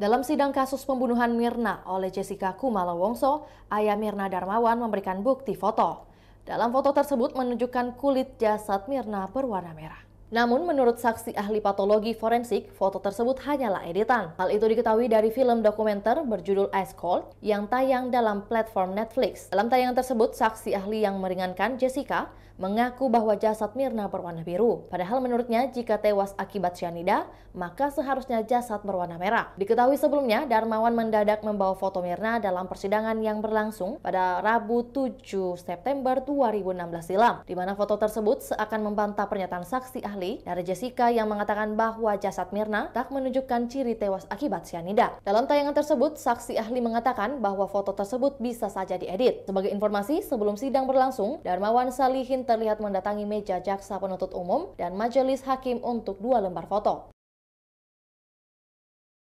Dalam sidang kasus pembunuhan Mirna oleh Jessica Kumala Wongso, ayah Mirna Darmawan memberikan bukti foto. Dalam foto tersebut menunjukkan kulit jasad Mirna berwarna merah. Namun, menurut saksi ahli patologi forensik, foto tersebut hanyalah editan. Hal itu diketahui dari film dokumenter berjudul Ice Cold yang tayang dalam platform Netflix. Dalam tayangan tersebut, saksi ahli yang meringankan Jessica mengaku bahwa jasad Mirna berwarna biru. Padahal menurutnya, jika tewas akibat cyanida, maka seharusnya jasad berwarna merah. Diketahui sebelumnya, Darmawan mendadak membawa foto Mirna dalam persidangan yang berlangsung pada Rabu 7 September 2016 silam, di mana foto tersebut seakan membantah pernyataan saksi ahli ahli dari Jessica yang mengatakan bahwa jasad Mirna tak menunjukkan ciri tewas akibat cyanida. Dalam tayangan tersebut, saksi ahli mengatakan bahwa foto tersebut bisa saja diedit. Sebagai informasi, sebelum sidang berlangsung, Darmawan Salihin terlihat mendatangi meja jaksa penuntut umum dan majelis hakim untuk dua lembar foto.